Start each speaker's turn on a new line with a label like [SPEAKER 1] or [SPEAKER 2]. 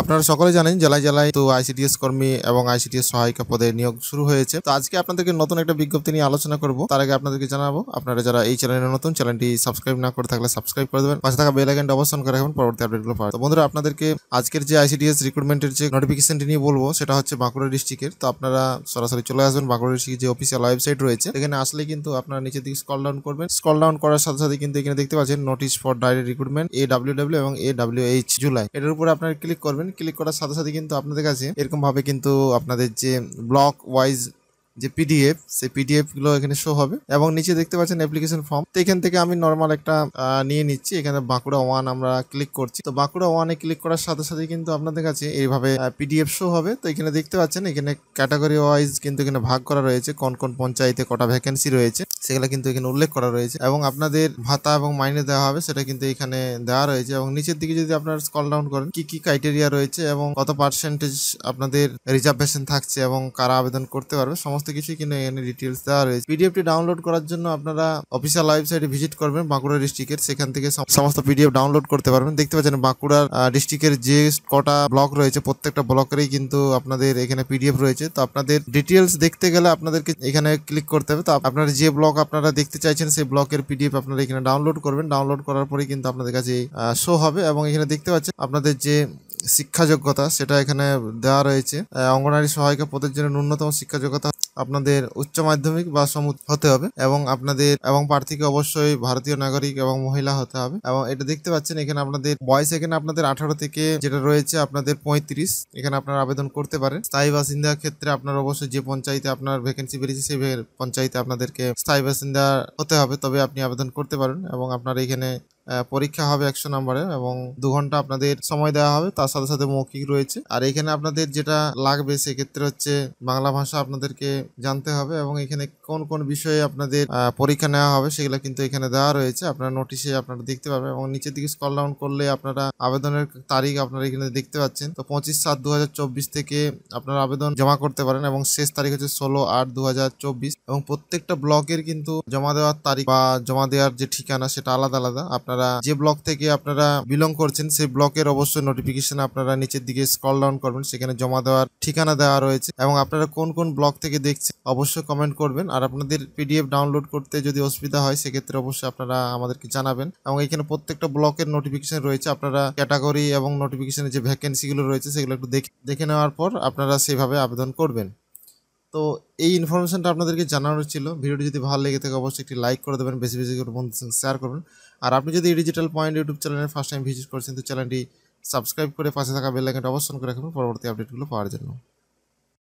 [SPEAKER 1] আপনারা সকলে জানেন জেলায় জেলায় তো আইসিডিএস কর্মী এবং আইসিডিএস সহায়িকা পদে নিয়োগ শুরু হয়েছে তো আজকে আপনাদেরকে নতুন একটা বিজ্ঞপ্তি নিয়ে আলোচনা করব তার আগে আপনাদেরকে জানাবো আপনারা যারা এই চ্যানেলে নতুন চ্যানেলটি সাবস্ক্রাইব না করে থাকলে সাবস্ক্রাইব করে দেবেন পাশে থাকা বেল আইকনটা অবস্থান করে রাখবেন পরবর্তী আপডেটগুলো পাওয়া তো বন্ধুরা আপনাদেরকে আজকের যে আইসিডিএস রিক্রুটমেন্টের যে নোটিফিকেশনটি নিয়ে বলবো সেটা হচ্ছে বাঁকুড়া ডিস্ট্রিক্টের তো আপনারা সরাসরি চলে আসবেন বাঁকুড়া ডিস্ট্রিক্টের যে অফিসিয়াল ওয়েবসাইট রয়েছে এখানে আসলে কিন্তু আপনারা নিচের দিকে স্কল ডাউন করবেন স্কল ডাউন করার সাথে সাথে কিন্তু এখানে দেখতে পাচ্ছেন notice for direct recruitment A W W এবং এ ডাব্লিউ এইচ জুলাই এটার উপর আপনারা ক্লিক করবেন করবেন ক্লিক করার সাথে সাথে কিন্তু আপনাদের কাছে এরকম ভাবে কিন্তু আপনাদের যে ব্লক ওয়াইজ যে পিডিএফ সেই পিডিএফগুলো এখানে শো হবে এবং নিচে দেখতে পাচ্ছেন অ্যাপ্লিকেশন ফর্ম তো এখান থেকে আমি নর্মাল একটা নিয়ে নিচ্ছি এখানে বাঁকুড়া ওয়ান আমরা ক্লিক করছি তো বাঁকুড়া ওয়ানে ক্লিক করার সাথে সাথে কিন্তু আপনাদের কাছে এইভাবে পিডিএফ শো হবে তো এখানে দেখতে পাচ্ছেন এখানে ক্যাটাগরি ওয়াইজ কিন্তু এখানে ভাগ করা রয়েছে কোন কোন পঞ্চায়েতে কটা ভ্যাকেন্সি রয়েছে সেগুলো কিন্তু এখানে উল্লেখ করা রয়েছে এবং আপনাদের ভাতা এবং মাইনে দেওয়া হবে সেটা কিন্তু এখানে দেওয়া রয়েছে এবং নিচের দিকে যদি আপনারা স্কল ডাউন করেন কি কি ক্রাইটেরিয়া রয়েছে এবং কত পার্সেন্টেজ আপনাদের রিজার্ভেশন থাকছে এবং কারা আবেদন করতে পারবে সমস্ত কিছু কিনা এখানে ডিটেলস দেওয়া রয়েছে পিডিএফটি ডাউনলোড করার জন্য আপনারা অফিসিয়াল ওয়েবসাইটে ভিজিট করবেন বাঁকুড়া ডিস্ট্রিক্টের সেখান থেকে সমস্ত পিডিএফ ডাউনলোড করতে পারবেন দেখতে পাচ্ছেন বাঁকুড়ার ডিস্ট্রিক্টের যে কটা ব্লক রয়েছে প্রত্যেকটা ব্লকেরই কিন্তু আপনাদের এখানে পিডিএফ রয়েছে তো আপনাদের ডিটেলস দেখতে গেলে আপনাদেরকে এখানে ক্লিক করতে হবে তো আপনার যে ব্লক আপনারা দেখতে চাইছেন সেই ব্লকের পিডিএফ আপনারা এখানে ডাউনলোড করবেন ডাউনলোড করার পরে কিন্তু আপনাদের কাছে শো হবে এবং এখানে দেখতে পাচ্ছেন আপনাদের যে শিক্ষা যোগ্যতা সেটা এখানে দেওয়া রয়েছে অঙ্গনারী সহায়িকা পদের জন্য ন্যূনতম শিক্ষা যোগ্যতা আপনাদের উচ্চ মাধ্যমিক বা সমুদ হতে হবে এবং আপনাদের এবং প্রার্থীকে অবশ্যই ভারতীয় নাগরিক এবং মহিলা হতে হবে এবং এটা দেখতে পাচ্ছেন এখানে আপনাদের বয়স এখানে আপনাদের আঠারো থেকে যেটা রয়েছে আপনাদের পঁয়ত্রিশ এখানে আপনারা আবেদন করতে পারেন স্থায়ী বাসিন্দার ক্ষেত্রে আপনার অবশ্যই যে পঞ্চায়েতে আপনার ভ্যাকেন্সি বেরিয়েছে সেই পঞ্চায়েতে আপনাদেরকে স্থায়ী বাসিন্দা হতে হবে তবে আপনি আবেদন করতে পারেন এবং আপনার এখানে পরীক্ষা হবে একশো নাম্বারের এবং দু ঘন্টা আপনাদের সময় দেওয়া হবে তার সাথে সাথে মৌখিক রয়েছে আর এখানে আপনাদের যেটা লাগবে সেক্ষেত্রে হচ্ছে বাংলা ভাষা আপনাদেরকে জানতে হবে এবং এখানে কোন কোন বিষয়ে আপনাদের পরীক্ষা নেওয়া হবে সেগুলো কিন্তু এখানে দেওয়া রয়েছে আপনারা নোটিশে আপনারা দেখতে পাবেন এবং নিচের দিকে স্কল ডাউন করলে আপনারা আবেদনের তারিখ আপনারা এখানে দেখতে পাচ্ছেন তো পঁচিশ সাত দু থেকে আপনারা আবেদন জমা করতে পারেন এবং শেষ তারিখ হচ্ছে ষোলো আট দু এবং প্রত্যেকটা ব্লকের কিন্তু জমা দেওয়ার তারিখ বা জমা দেওয়ার যে ঠিকানা সেটা আলাদা আলাদা আপনারা আপনারা যে ব্লক থেকে আপনারা বিলং করছেন সেই ব্লকের অবশ্যই নোটিফিকেশন আপনারা নিচের দিকে স্কল ডাউন করবেন সেখানে জমা দেওয়ার ঠিকানা দেওয়া রয়েছে এবং আপনারা কোন কোন ব্লক থেকে দেখছেন অবশ্যই কমেন্ট করবেন আর আপনাদের পিডিএফ ডাউনলোড করতে যদি অসুবিধা হয় সেক্ষেত্রে অবশ্যই আপনারা আমাদেরকে জানাবেন এবং এখানে প্রত্যেকটা ব্লকের নোটিফিকেশন রয়েছে আপনারা ক্যাটাগরি এবং নোটিফিকেশনের যে ভ্যাকেন্সিগুলো রয়েছে সেগুলো একটু দেখে নেওয়ার পর আপনারা সেভাবে আবেদন করবেন তো এই ইনফরমেশনটা আপনাদেরকে জানানোর ছিল ভিডিওটি যদি ভালো লেগে থাকে অবশ্যই একটি লাইক করে দেবেন বেশি বেশি করে বন্ধুদের সঙ্গে শেয়ার করবেন আর আপনি যদি ডিজিটাল পয়েন্ট ইউটিউব চ্যানেলে ফার্স্ট টাইম ভিজিট করছেন তো চ্যানেলটি সাবস্ক্রাইব করে পাশে থাকা বেল আইকনটা অবশ্যই করে রাখবেন পরবর্তী আপডেটগুলো পাওয়ার জন্য